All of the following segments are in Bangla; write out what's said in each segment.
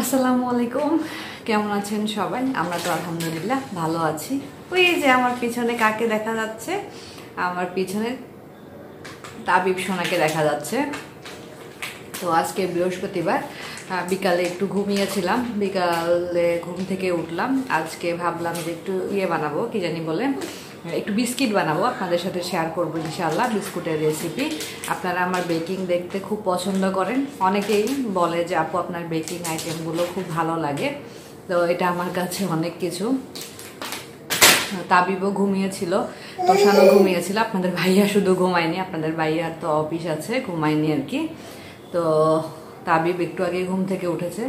আসসালামু আলাইকুম কেমন আছেন সবাই আমরা তো আলহামদুলিল্লাহ ভালো আছি ওই যে আমার পিছনে কাকে দেখা যাচ্ছে আমার পিছনে তাবিব সোনাকে দেখা যাচ্ছে তো আজকে বৃহস্পতিবার বিকালে একটু ঘুমিয়েছিলাম বিকালে ঘুম থেকে উঠলাম আজকে ভাবলাম যে একটু ইয়ে বানাবো কি জানি বলে হ্যাঁ, একটু বিস্কিট বানাবো আপনাদের সাথে শেয়ার করবো ইনশাআল্লাহ বিস্কুটের রেসিপি আপনারা আমার বেকিং দেখতে খুব পছন্দ করেন অনেকেই বলে যে আপু আপনার বেকিং আইটেমগুলো খুব ভালো লাগে তো এটা আমার কাছে অনেক কিছু তাবিবও ঘুমিয়েছিল তোষানও ঘুমিয়েছিল আপনাদের ভাইয়া শুধু ঘুমায়নি আপনাদের ভাইয়ার তো অফিস আছে ঘুমায়নি আর কি তো তাবিব একটু আগে ঘুম থেকে উঠেছে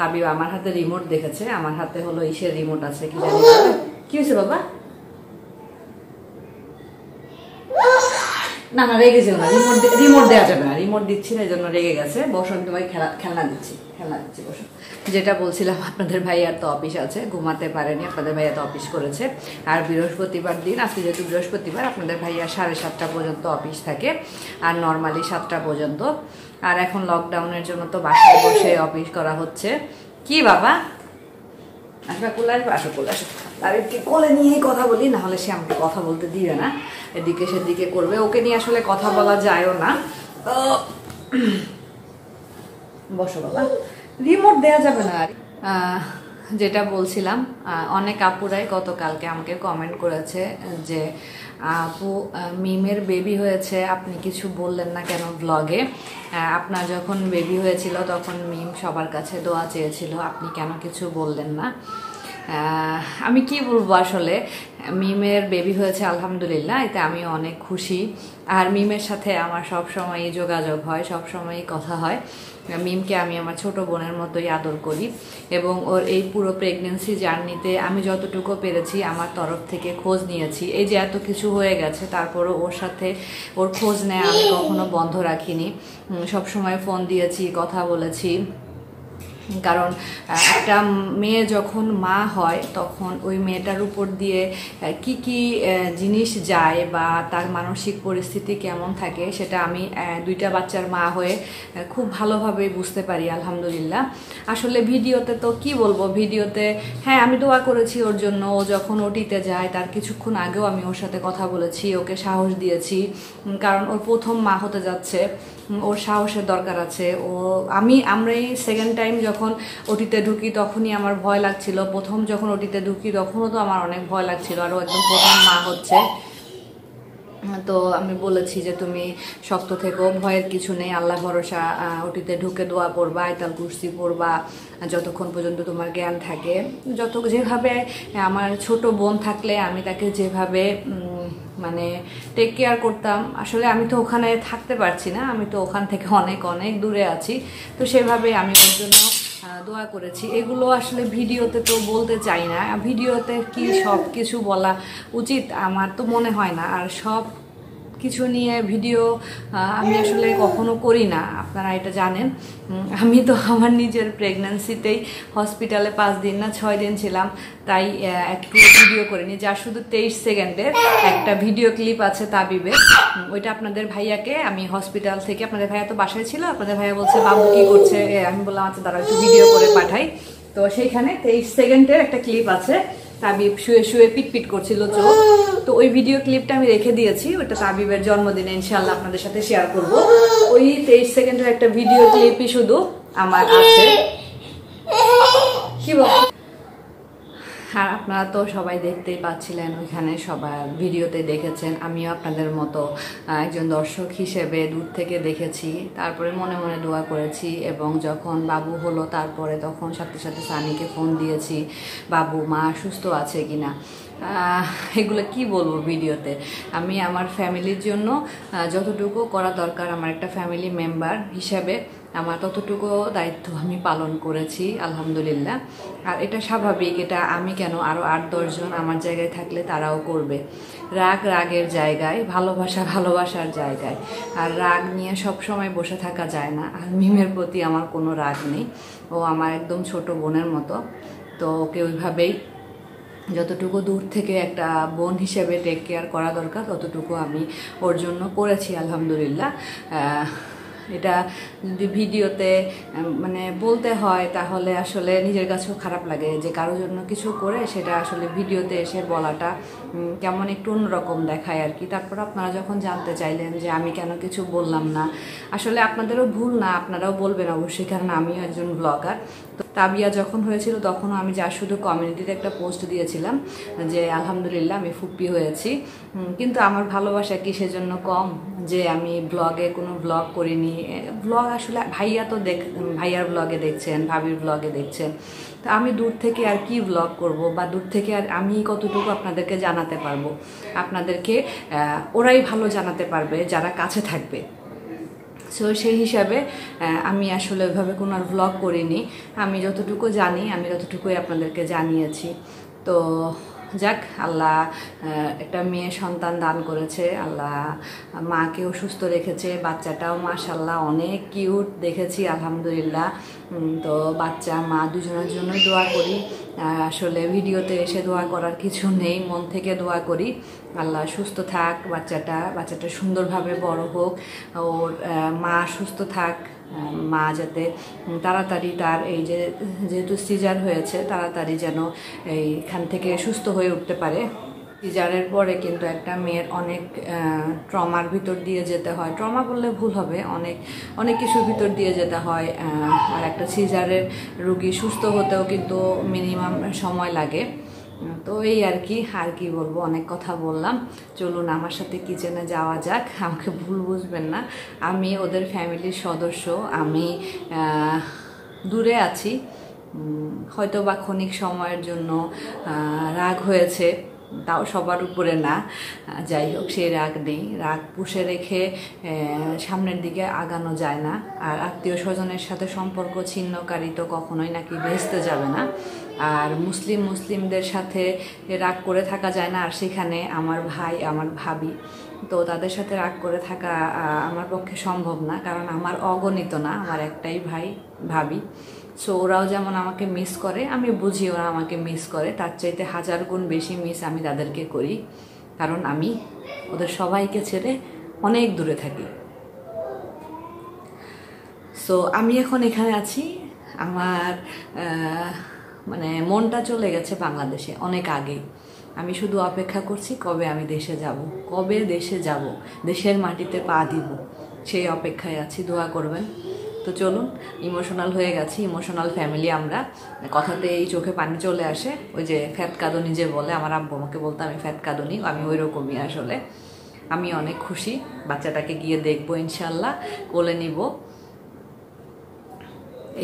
তাবিব আমার হাতে রিমোট দেখেছে আমার হাতে হলো ইসের রিমোট আছে কি জানি কি হয়েছে বাবা না না রেগে যেও না রিমোট রিমোট দেওয়া যাবে না রিমোট দিচ্ছি না এই জন্য রেগে গেছে বসন তোমায় খেলা খেলনা দিচ্ছি খেলনা দিচ্ছি বসন যেটা বলছিলাম আপনাদের আর তো অফিস আছে ঘুমাতে পারেনি আপনাদের ভাইয়া তো অফিস করেছে আর বৃহস্পতিবার দিন আজকে যেহেতু বৃহস্পতিবার আপনাদের ভাইয়া সাড়ে সাতটা পর্যন্ত অফিস থাকে আর নর্মালি সাতটা পর্যন্ত আর এখন লকডাউনের জন্য তো বাসায় বসে অফিস করা হচ্ছে কি বাবা আসবা কুলার আসো কুলার আসো তাদেরকে কোলে নিয়েই কথা বলি নাহলে সে আমাকে কথা বলতে দিবে না এদিকে সেদিকে করবে ওকে নিয়ে আসলে কথা বলা যায়ও না তো বসো বাবা রিমোট দেওয়া যাবে না আর যেটা বলছিলাম অনেক আপুরাই গতকালকে আমাকে কমেন্ট করেছে যে আপু মিমের বেবি হয়েছে আপনি কিছু বললেন না কেন ব্লগে আপনার যখন বেবি হয়েছিল তখন মিম সবার কাছে দোয়া চেয়েছিল আপনি কেন কিছু বললেন না আমি কি বলবো আসলে মিমের বেবি হয়েছে আলহামদুলিল্লাহ এতে আমি অনেক খুশি আর মিমের সাথে আমার সব সময় যোগাযোগ হয় সব সময় কথা হয় মিমকে আমি আমার ছোট বোনের মতোই আদর করি এবং ওর এই পুরো প্রেগনেন্সি জার্নিতে আমি যতটুকু পেরেছি আমার তরফ থেকে খোঁজ নিয়েছি এই যে এত কিছু হয়ে গেছে তারপরও ওর সাথে ওর খোঁজ নেয় আমি কখনো বন্ধ রাখিনি সব সময় ফোন দিয়েছি কথা বলেছি কারণ একটা মেয়ে যখন মা হয় তখন ওই মেয়েটার উপর দিয়ে কি কি জিনিস যায় বা তার মানসিক পরিস্থিতি কেমন থাকে সেটা আমি দুইটা বাচ্চার মা হয়ে খুব ভালোভাবে বুঝতে পারি আলহামদুলিল্লাহ আসলে ভিডিওতে তো কি বলবো ভিডিওতে হ্যাঁ আমি দোয়া করেছি ওর জন্য ও যখন ওটিতে যায় তার কিছুক্ষণ আগেও আমি ওর সাথে কথা বলেছি ওকে সাহস দিয়েছি কারণ ওর প্রথম মা হতে যাচ্ছে ওর সাহসের দরকার আছে ও আমি আমরাই সেকেন্ড টাইম যখন ওটিতে ঢুকি তখনই আমার ভয় লাগছিল প্রথম যখন ওটিতে ঢুকি তখনও তো আমার অনেক ভয় লাগছিল আরও একদম প্রথম মা হচ্ছে তো আমি বলেছি যে তুমি শক্ত থেকো ভয়ের কিছু নেই আল্লাহ ভরসা ওটিতে ঢুকে দোয়া পড়বা আয়তাল কুর্সি পড়বা যতক্ষণ পর্যন্ত তোমার জ্ঞান থাকে যত যেভাবে আমার ছোট বোন থাকলে আমি তাকে যেভাবে মানে টেক কেয়ার করতাম আসলে আমি তো ওখানে থাকতে পারছি না আমি তো ওখান থেকে অনেক অনেক দূরে আছি তো সেভাবে আমি ওর জন্য দোয়া করেছি এগুলো আসলে ভিডিওতে তো বলতে চাই না ভিডিওতে কি সব কিছু বলা উচিত আমার তো মনে হয় না আর সব কিছু নিয়ে ভিডিও আমি আসলে কখনো করি না আপনারা এটা জানেন আমি তো আমার নিজের প্রেগন্যান্সিতেই হসপিটালে পাঁচ দিন না ছয় দিন ছিলাম তাই একটু ভিডিও করিনি যা শুধু তেইশ সেকেন্ডের একটা ভিডিও ক্লিপ আছে তাবিবে ওইটা আপনাদের ভাইয়াকে আমি হসপিটাল থেকে আপনাদের ভাইয়া তো বাসায় ছিল আপনাদের ভাইয়া বলছে বাবু কী করছে আমি বললাম আচ্ছা দাঁড়া একটু ভিডিও করে পাঠাই তো সেইখানে তেইশ সেকেন্ডের একটা ক্লিপ আছে তাবিব শুয়ে শুয়ে পিটপিট করছিল চোখ তো ওই ভিডিও ক্লিপটা আমি রেখে দিয়েছি ওটা তাবিবের জন্মদিনে ইনশাল্লাহ আপনাদের সাথে শেয়ার করব ওই তেইশ সেকেন্ডের একটা ভিডিও ক্লিপই শুধু আমার আছে কি বল আর হ্যাঁ, আপনারা তো সবাই দেখতেই পাচ্ছিলেন ওইখানে সবাই ভিডিওতে দেখেছেন আমিও আপনাদের মতো একজন দর্শক হিসেবে দূর থেকে দেখেছি তারপরে মনে মনে দোয়া করেছি এবং যখন বাবু হলো তারপরে তখন সাথে সাথে সানিকে ফোন দিয়েছি বাবু মা সুস্থ আছে কিনা এগুলো কি বলবো ভিডিওতে আমি আমার ফ্যামিলির জন্য যতটুকু করা দরকার আমার একটা ফ্যামিলি মেম্বার হিসাবে আমার ততটুকু দায়িত্ব আমি পালন করেছি আলহামদুলিল্লাহ আর এটা স্বাভাবিক এটা আমি কেন আরও আট দশজন আমার জায়গায় থাকলে তারাও করবে রাগ রাগের জায়গায় ভালোবাসা ভালোবাসার জায়গায় আর রাগ নিয়ে সব সময় বসে থাকা যায় না আর মিমের প্রতি আমার কোনো রাগ নেই ও আমার একদম ছোট বোনের মতো তো ওকে ওইভাবেই যতটুকু দূর থেকে একটা বোন হিসেবে টেক কেয়ার করা দরকার ততটুকু আমি ওর জন্য করেছি আলহামদুলিল্লাহ এটা যদি ভিডিওতে মানে বলতে হয় তাহলে আসলে নিজের কাছেও খারাপ লাগে যে কারোর জন্য কিছু করে সেটা আসলে ভিডিওতে এসে বলাটা কেমন একটু অন্যরকম দেখায় আর কি তারপর আপনারা যখন জানতে চাইলেন যে আমি কেন কিছু বললাম না আসলে আপনাদেরও ভুল না আপনারাও বলবেন অবশ্যই কারণ আমিও একজন ব্লগার তাবিয়া যখন হয়েছিল তখনও আমি যা শুধু কমিউনিটিতে একটা পোস্ট দিয়েছিলাম যে আলহামদুলিল্লাহ আমি ফুপ্পি হয়েছি কিন্তু আমার ভালোবাসা কি সেজন্য কম যে আমি ব্লগে কোনো ব্লগ করিনি ব্লগ আসলে ভাইয়া তো দেখ ভাইয়ার ব্লগে দেখছেন ভাবির ব্লগে দেখছেন তো আমি দূর থেকে আর কি ব্লগ করব বা দূর থেকে আর আমি কতটুকু আপনাদেরকে জানাতে পারবো আপনাদেরকে ওরাই ভালো জানাতে পারবে যারা কাছে থাকবে সো সেই হিসাবে আমি আসলে ওইভাবে কোনো আর ব্লগ করিনি আমি যতটুকু জানি আমি ততটুকুই আপনাদেরকে জানিয়েছি তো যাক আল্লাহ একটা মেয়ে সন্তান দান করেছে আল্লাহ মাকেও সুস্থ রেখেছে বাচ্চাটাও মাশাল্লাহ অনেক কিউট দেখেছি আলহামদুলিল্লাহ তো বাচ্চা মা দুজনের জন্যই দোয়া করি আসলে ভিডিওতে এসে দোয়া করার কিছু নেই মন থেকে দোয়া করি আল্লাহ সুস্থ থাক বাচ্চাটা বাচ্চাটা সুন্দরভাবে বড় হোক ওর মা সুস্থ থাক মা যাতে তাড়াতাড়ি তার এই যে যেহেতু সিজার হয়েছে তাড়াতাড়ি যেন এইখান থেকে সুস্থ হয়ে উঠতে পারে সিজারের পরে কিন্তু একটা মেয়ের অনেক ট্রমার ভিতর দিয়ে যেতে হয় ট্রমা বললে ভুল হবে অনেক অনেক কিছুর ভিতর দিয়ে যেতে হয় আর একটা সিজারের রুগী সুস্থ হতেও কিন্তু মিনিমাম সময় লাগে তো এই আর কি আর কি বলবো অনেক কথা বললাম চলুন আমার সাথে কিচেনে যাওয়া যাক আমাকে ভুল বুঝবেন না আমি ওদের ফ্যামিলির সদস্য আমি দূরে আছি হয়তো বা ক্ষণিক সময়ের জন্য রাগ হয়েছে তাও সবার উপরে না যাই হোক সেই রাগ নেই রাগ পুষে রেখে সামনের দিকে আগানো যায় না আর আত্মীয় স্বজনের সাথে সম্পর্ক ছিন্নকারী তো কখনোই নাকি ভেস্তে যাবে না আর মুসলিম মুসলিমদের সাথে রাগ করে থাকা যায় না আর সেখানে আমার ভাই আমার ভাবি তো তাদের সাথে রাগ করে থাকা আমার পক্ষে সম্ভব না কারণ আমার অগণিত না আমার একটাই ভাই ভাবি সো ওরাও যেমন আমাকে মিস করে আমি বুঝি ওরা আমাকে মিস করে তার চাইতে হাজার গুণ বেশি মিস আমি তাদেরকে করি কারণ আমি ওদের সবাইকে ছেড়ে অনেক দূরে থাকি সো আমি এখন এখানে আছি আমার মানে মনটা চলে গেছে বাংলাদেশে অনেক আগেই আমি শুধু অপেক্ষা করছি কবে আমি দেশে যাব কবে দেশে যাব দেশের মাটিতে পা দিব সেই অপেক্ষায় আছি দোয়া করবেন তো চলুন ইমোশনাল হয়ে গেছি ইমোশনাল ফ্যামিলি আমরা কথাতে এই চোখে পানি চলে আসে ওই যে ফ্যাত কাঁদনি যে বলে আমার আব্বু আমাকে বলতো আমি ফ্যাত কাঁদনি আমি ওই রকমই আসলে আমি অনেক খুশি বাচ্চাটাকে গিয়ে দেখবো ইনশাল্লাহ কোলে নিব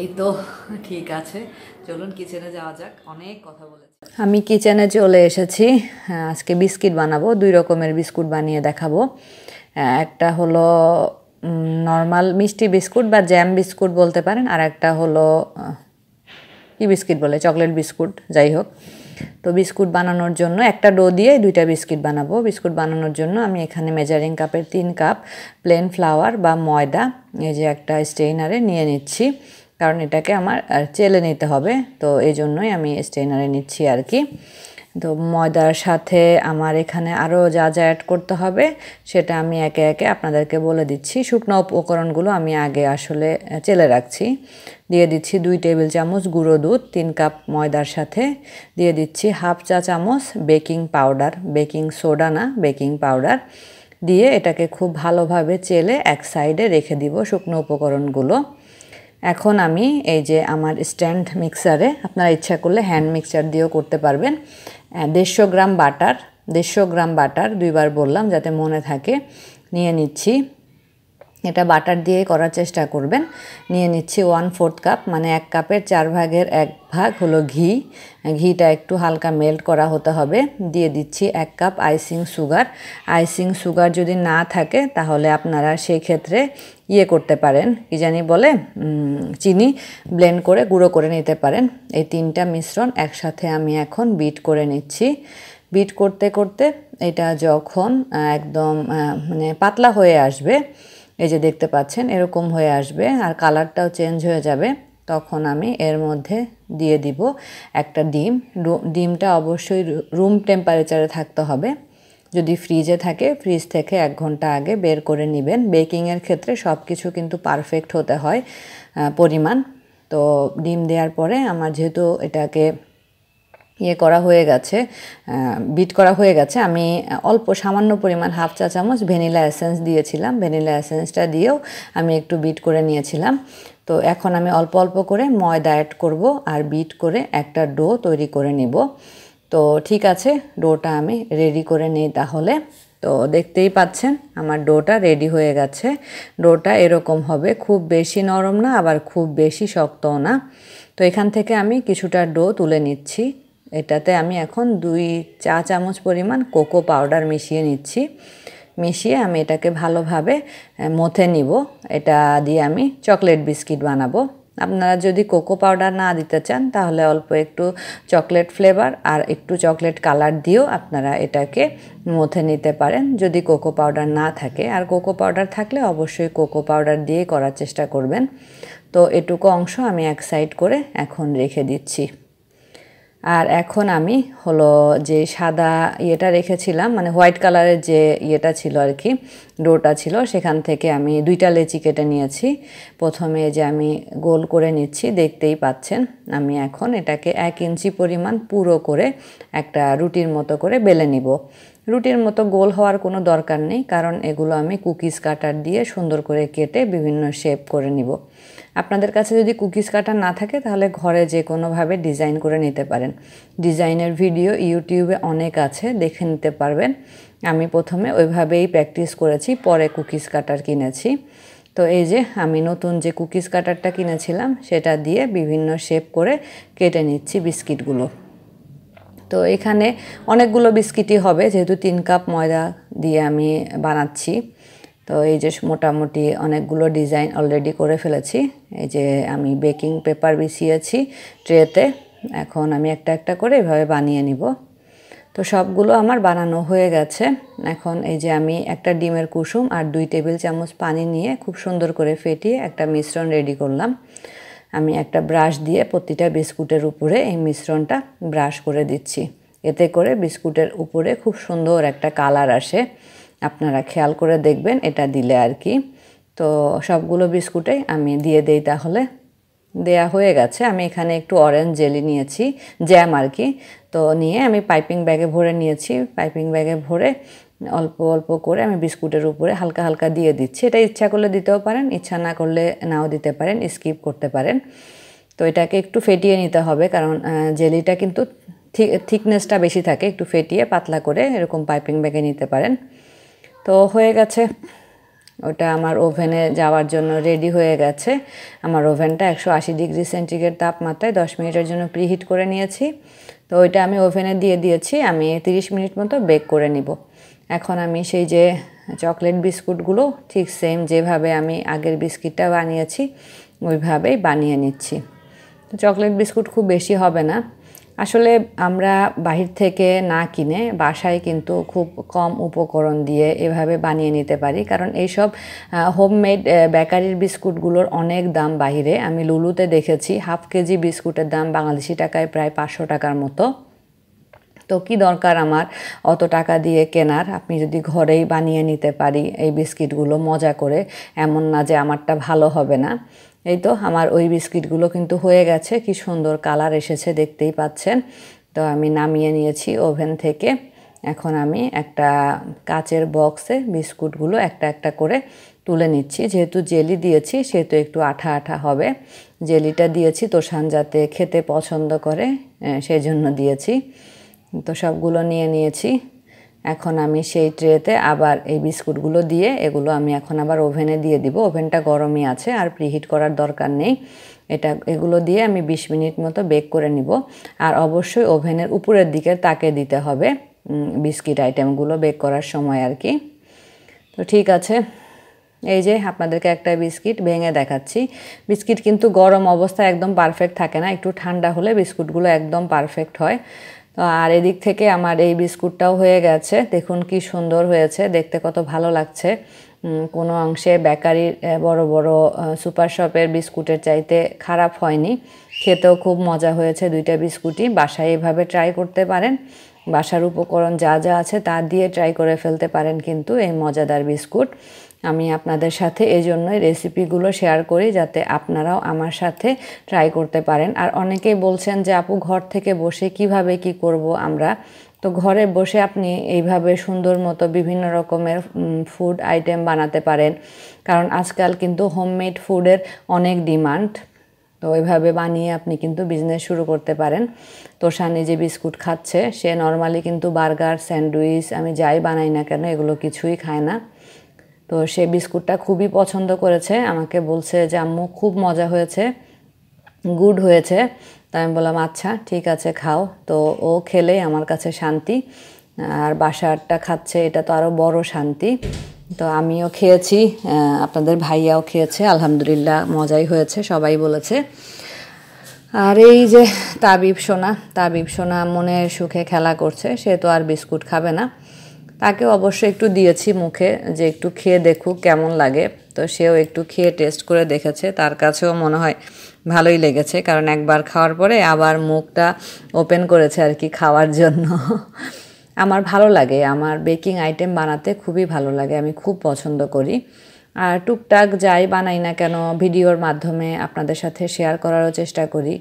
এই তো ঠিক আছে চলুন কিচেনে যাওয়া যাক অনেক কথা বলেছি আমি কিচেনে চলে এসেছি হ্যাঁ, আজকে বিস্কিট বানাবো দুই রকমের বিস্কুট বানিয়ে দেখাবো হ্যাঁ, একটা হলো নর্মাল মিষ্টি বিস্কুট বা জ্যাম বিস্কুট বলতে পারেন আর একটা হলো কি বিস্কিট বলে চকলেট বিস্কুট যাই হোক তো বিস্কুট বানানোর জন্য একটা ডো দিয়ে দুইটা বিস্কিট বানাবো বিস্কুট বানানোর জন্য আমি এখানে মেজারিং কাপের তিন কাপ প্লেন ফ্লাওয়ার বা ময়দা এই যে একটা স্টেইনারে নিয়ে নিচ্ছি কারণ এটাকে আমার চেলে নিতে হবে তো এই জন্যই আমি স্টেনারে নিচ্ছি আর কি তো ময়দার সাথে আমার এখানে আরও যা যা অ্যাড করতে হবে সেটা আমি একে একে আপনাদেরকে বলে দিচ্ছি শুকনো উপকরণগুলো আমি আগে আসলে চেলে রাখছি দিয়ে দিচ্ছি দুই টেবিল চামচ গুঁড়ো দুধ তিন কাপ ময়দার সাথে দিয়ে দিচ্ছি হাফ চা চামচ বেকিং পাউডার বেকিং সোডা না বেকিং পাউডার দিয়ে এটাকে খুব ভালোভাবে চেলে এক সাইডে রেখে দিব শুকনো উপকরণগুলো এখন আমি এই যে আমার স্ট্যান্ড মিক্সারে আপনারা ইচ্ছা করলে হ্যান্ড মিক্সার দিয়েও করতে পারবেন দেড়শো গ্রাম বাটার দেড়শো গ্রাম বাটার দুইবার বললাম যাতে মনে থাকে নিয়ে নিচ্ছি এটা বাটার দিয়ে করার চেষ্টা করবেন নিয়ে নিচ্ছি ওয়ান ফোর্থ কাপ মানে এক কাপের চার ভাগের এক ভাগ হলো ঘি ঘিটা একটু হালকা মেল্ট করা হতে হবে দিয়ে দিচ্ছি এক cup icing sugar icing sugar যদি না থাকে তাহলে আপনারা সেই ক্ষেত্রে ইয়ে করতে পারেন কি জানি বলে চিনি ব্লেন্ড করে গুঁড়ো করে নিতে পারেন এই তিনটা মিশ্রণ একসাথে আমি এখন বিট করে নিচ্ছি বিট করতে করতে এটা যখন একদম মানে পাতলা হয়ে আসবে এই যে দেখতে পাচ্ছেন এরকম হয়ে আসবে আর কালারটাও চেঞ্জ হয়ে যাবে তখন আমি এর মধ্যে দিয়ে দিব একটা ডিম ডিমটা অবশ্যই রুম টেম্পারেচারে থাকতে হবে যদি ফ্রিজে থাকে ফ্রিজ থেকে এক ঘন্টা আগে বের করে নেবেন বেকিংয়ের ক্ষেত্রে সব কিছু কিন্তু পারফেক্ট হতে হয় পরিমাণ তো ডিম দেওয়ার পরে আমার যেহেতু এটাকে ইয়ে করা হয়ে গেছে বিট করা হয়ে গেছে আমি অল্প সামান্য পরিমাণ হাফ চা চামচ ভ্যানিলা এসেন্স দিয়েছিলাম ভ্যানিলা এসেন্সটা দিয়েও আমি একটু বিট করে নিয়েছিলাম তো এখন আমি অল্প অল্প করে ময়দা অ্যাড করব আর বিট করে একটা ডো তৈরি করে নিব তো ঠিক আছে ডোটা আমি রেডি করে নিই তাহলে তো দেখতেই পাচ্ছেন আমার ডোটা রেডি হয়ে গেছে ডোটা এরকম হবে খুব বেশি নরম না আবার খুব বেশি শক্তও না তো এখান থেকে আমি কিছুটা ডো তুলে নিচ্ছি এটাতে আমি এখন দুই চা চামচ পরিমাণ কোকো পাউডার মিশিয়ে নিচ্ছি মিশিয়ে আমি এটাকে ভালোভাবে মথে নিব এটা দিয়ে আমি চকলেট বিস্কিট বানাবো আপনারা যদি কোকো পাউডার না দিতে চান তাহলে অল্প একটু চকলেট ফ্লেভার আর একটু চকলেট কালার দিয়েও আপনারা এটাকে মথে নিতে পারেন যদি কোকো পাউডার না থাকে আর কোকো পাউডার থাকলে অবশ্যই কোকো পাউডার দিয়ে করার চেষ্টা করবেন তো এটুকু অংশ আমি এক সাইড করে এখন রেখে দিচ্ছি আর এখন আমি হলো যে সাদা ইয়েটা রেখেছিলাম মানে হোয়াইট কালারের যে ইয়েটা ছিল আর কি ডোটা ছিল সেখান থেকে আমি দুইটা লেচি কেটে নিয়েছি প্রথমে যে আমি গোল করে নিচ্ছি দেখতেই পাচ্ছেন আমি এখন এটাকে এক ইঞ্চি পরিমাণ পুরো করে একটা রুটির মতো করে বেলে নিব রুটির মতো গোল হওয়ার কোনো দরকার নেই কারণ এগুলো আমি কুকিজ কাটার দিয়ে সুন্দর করে কেটে বিভিন্ন শেপ করে নিব আপনাদের কাছে যদি কুকিজ কাটার না থাকে তাহলে ঘরে যে কোনোভাবে ডিজাইন করে নিতে পারেন ডিজাইনের ভিডিও ইউটিউবে অনেক আছে দেখে নিতে পারবেন আমি প্রথমে ওইভাবেই প্র্যাকটিস করেছি পরে কুকিজ কাটার কিনেছি তো এই যে আমি নতুন যে কুকিজ কাটারটা কিনেছিলাম সেটা দিয়ে বিভিন্ন শেপ করে কেটে নিচ্ছি বিস্কিটগুলো তো এখানে অনেকগুলো বিস্কিটই হবে যেহেতু তিন কাপ ময়দা দিয়ে আমি বানাচ্ছি তো এই যে মোটামুটি অনেকগুলো ডিজাইন অলরেডি করে ফেলেছি এই যে আমি বেকিং পেপার বিছিয়েছি ট্রেতে এখন আমি একটা একটা করে এভাবে বানিয়ে নিব তো সবগুলো আমার বানানো হয়ে গেছে এখন এই যে আমি একটা ডিমের কুসুম আর দুই টেবিল চামচ পানি নিয়ে খুব সুন্দর করে ফেটিয়ে একটা মিশ্রণ রেডি করলাম আমি একটা ব্রাশ দিয়ে প্রতিটা বিস্কুটের উপরে এই মিশ্রণটা ব্রাশ করে দিচ্ছি এতে করে বিস্কুটের উপরে খুব সুন্দর একটা কালার আসে আপনারা খেয়াল করে দেখবেন এটা দিলে আর কি তো সবগুলো বিস্কুটেই আমি দিয়ে দেই তাহলে দেয়া হয়ে গেছে আমি এখানে একটু অরেঞ্জ জেলি নিয়েছি জ্যাম আর কি তো নিয়ে আমি পাইপিং ব্যাগে ভরে নিয়েছি পাইপিং ব্যাগে ভরে অল্প অল্প করে আমি বিস্কুটের উপরে হালকা হালকা দিয়ে দিচ্ছি এটা ইচ্ছা করলে দিতেও পারেন ইচ্ছা না করলে নাও দিতে পারেন স্কিপ করতে পারেন তো এটাকে একটু ফেটিয়ে নিতে হবে কারণ জেলিটা কিন্তু থিকনেসটা বেশি থাকে একটু ফেটিয়ে পাতলা করে এরকম পাইপিং ব্যাগে নিতে পারেন তো হয়ে গেছে ওটা আমার ওভেনে যাওয়ার জন্য রেডি হয়ে গেছে আমার ওভেনটা একশো আশি ডিগ্রি সেন্টিগ্রেড তাপমাত্রায় দশ মিনিটের জন্য প্রিহিট করে নিয়েছি তো ওইটা আমি ওভেনে দিয়ে দিয়েছি আমি তিরিশ মিনিট মতো বেক করে নিব এখন আমি সেই যে চকলেট বিস্কুটগুলো ঠিক সেম যেভাবে আমি আগের বিস্কিটটা বানিয়েছি ওইভাবেই বানিয়ে নিচ্ছি তো চকলেট বিস্কুট খুব বেশি হবে না আসলে আমরা বাহির থেকে না কিনে বাসায় কিন্তু খুব কম উপকরণ দিয়ে এভাবে বানিয়ে নিতে পারি কারণ এইসব হোমমেড বেকারির বিস্কুটগুলোর অনেক দাম বাহিরে আমি লুলুতে দেখেছি হাফ কেজি বিস্কুটের দাম বাংলাদেশি টাকায় প্রায় পাঁচশো টাকার মতো তো কি দরকার আমার অত টাকা দিয়ে কেনার আপনি যদি ঘরেই বানিয়ে নিতে পারি এই বিস্কিটগুলো মজা করে এমন না যে আমারটা ভালো হবে না এই তো আমার ওই বিস্কিটগুলো কিন্তু হয়ে গেছে কি সুন্দর কালার এসেছে দেখতেই পাচ্ছেন তো আমি নামিয়ে নিয়েছি ওভেন থেকে এখন আমি একটা কাচের বক্সে বিস্কুটগুলো একটা একটা করে তুলে নিচ্ছি যেহেতু জেলি দিয়েছি সেহেতু একটু আঠা আঠা হবে জেলিটা দিয়েছি তোষান যাতে খেতে পছন্দ করে সেই জন্য দিয়েছি তো সবগুলো নিয়ে নিয়েছি এখন আমি সেই ট্রেতে আবার এই বিস্কুটগুলো দিয়ে এগুলো আমি এখন আবার ওভেনে দিয়ে দিব ওভেনটা গরমই আছে আর প্রিহিট করার দরকার নেই এটা এগুলো দিয়ে আমি ২০ মিনিট মতো বেক করে নিব আর অবশ্যই ওভেনের উপরের দিকে তাকে দিতে হবে বিস্কিট আইটেমগুলো বেক করার সময় আর কি তো ঠিক আছে এই যে আপনাদেরকে একটা বিস্কিট ভেঙে দেখাচ্ছি বিস্কিট কিন্তু গরম অবস্থায় একদম পারফেক্ট থাকে না একটু ঠান্ডা হলে বিস্কুটগুলো একদম পারফেক্ট হয় আর এদিক থেকে আমার এই বিস্কুটটাও হয়ে গেছে দেখুন কি সুন্দর হয়েছে দেখতে কত ভালো লাগছে কোনো অংশে বেকারির বড় বড় সুপার শপের বিস্কুটের চাইতে খারাপ হয়নি খেতেও খুব মজা হয়েছে দুইটা বিস্কুটই বাসায় এভাবে ট্রাই করতে পারেন বাসার উপকরণ যা যা আছে তা দিয়ে ট্রাই করে ফেলতে পারেন কিন্তু এই মজাদার বিস্কুট আমি আপনাদের সাথে এই জন্যই রেসিপিগুলো শেয়ার করি যাতে আপনারাও আমার সাথে ট্রাই করতে পারেন আর অনেকেই বলছেন যে আপু ঘর থেকে বসে কিভাবে কি করব আমরা তো ঘরে বসে আপনি এইভাবে সুন্দর মতো বিভিন্ন রকমের ফুড আইটেম বানাতে পারেন কারণ আজকাল কিন্তু হোমমেড ফুডের অনেক ডিমান্ড তো ওইভাবে বানিয়ে আপনি কিন্তু বিজনেস শুরু করতে পারেন তোষা নিজে বিস্কুট খাচ্ছে সে নর্মালি কিন্তু বার্গার স্যান্ডউইচ আমি যাই বানাই না কেন এগুলো কিছুই খায় না তো সে বিস্কুটটা খুবই পছন্দ করেছে আমাকে বলছে যে আম্মু খুব মজা হয়েছে গুড হয়েছে তাই আমি বললাম আচ্ছা ঠিক আছে খাও তো ও খেলেই আমার কাছে শান্তি আর বাসারটা খাচ্ছে এটা তো আরও বড় শান্তি তো আমিও খেয়েছি আপনাদের ভাইয়াও খেয়েছে আলহামদুলিল্লাহ মজাই হয়েছে সবাই বলেছে আর এই যে তাবিব সোনা তাবিব সোনা মনে সুখে খেলা করছে সে তো আর বিস্কুট খাবে না তাকে অবশ্য একটু দিয়েছি মুখে যে একটু খেয়ে দেখুক কেমন লাগে তো সেও একটু খেয়ে টেস্ট করে দেখেছে তার কাছেও মনে হয় ভালোই লেগেছে কারণ একবার খাওয়ার পরে আবার মুখটা ওপেন করেছে আর কি খাওয়ার জন্য আমার ভালো লাগে আমার বেকিং আইটেম বানাতে খুবই ভালো লাগে আমি খুব পছন্দ করি আর টুকটাক যাই বানাই না কেন ভিডিওর মাধ্যমে আপনাদের সাথে শেয়ার করারও চেষ্টা করি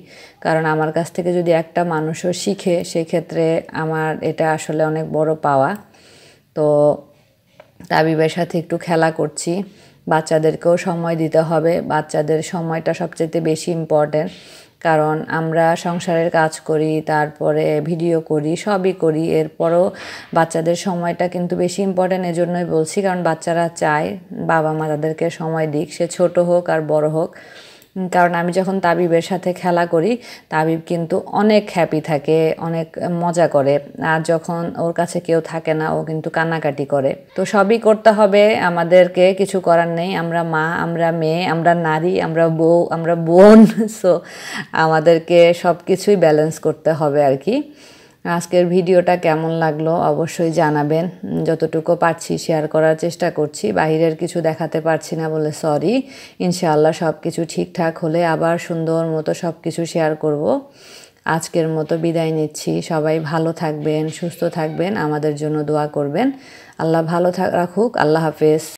কারণ আমার কাছ থেকে যদি একটা মানুষও শিখে সেক্ষেত্রে আমার এটা আসলে অনেক বড় পাওয়া তো তাবিবের সাথে একটু খেলা করছি বাচ্চাদেরকেও সময় দিতে হবে বাচ্চাদের সময়টা সবচেয়ে বেশি ইম্পর্ট্যান্ট কারণ আমরা সংসারের কাজ করি তারপরে ভিডিও করি সবই করি এরপরও বাচ্চাদের সময়টা কিন্তু বেশি ইম্পর্ট্যান্ট এজন্যই বলছি কারণ বাচ্চারা চায় বাবা মা তাদেরকে সময় দিক সে ছোট হোক আর বড় হোক কারণ আমি যখন তাবিবের সাথে খেলা করি তাবিব কিন্তু অনেক হ্যাপি থাকে অনেক মজা করে আর যখন ওর কাছে কেউ থাকে না ও কিন্তু কান্নাকাটি করে তো সবই করতে হবে আমাদেরকে কিছু করার নেই আমরা মা আমরা মেয়ে আমরা নারী আমরা বউ আমরা বোন সো আমাদেরকে সব কিছুই ব্যালেন্স করতে হবে আর কি আজকের ভিডিওটা কেমন লাগলো অবশ্যই জানাবেন যতটুকু পারছি শেয়ার করার চেষ্টা করছি বাহিরের কিছু দেখাতে পারছি না বলে সরি ইনশাআল্লাহ সব কিছু ঠিকঠাক হলে আবার সুন্দর মতো সব কিছু শেয়ার করব আজকের মতো বিদায় নিচ্ছি সবাই ভালো থাকবেন সুস্থ থাকবেন আমাদের জন্য দোয়া করবেন আল্লাহ ভালো রাখুক আল্লাহ হাফেজ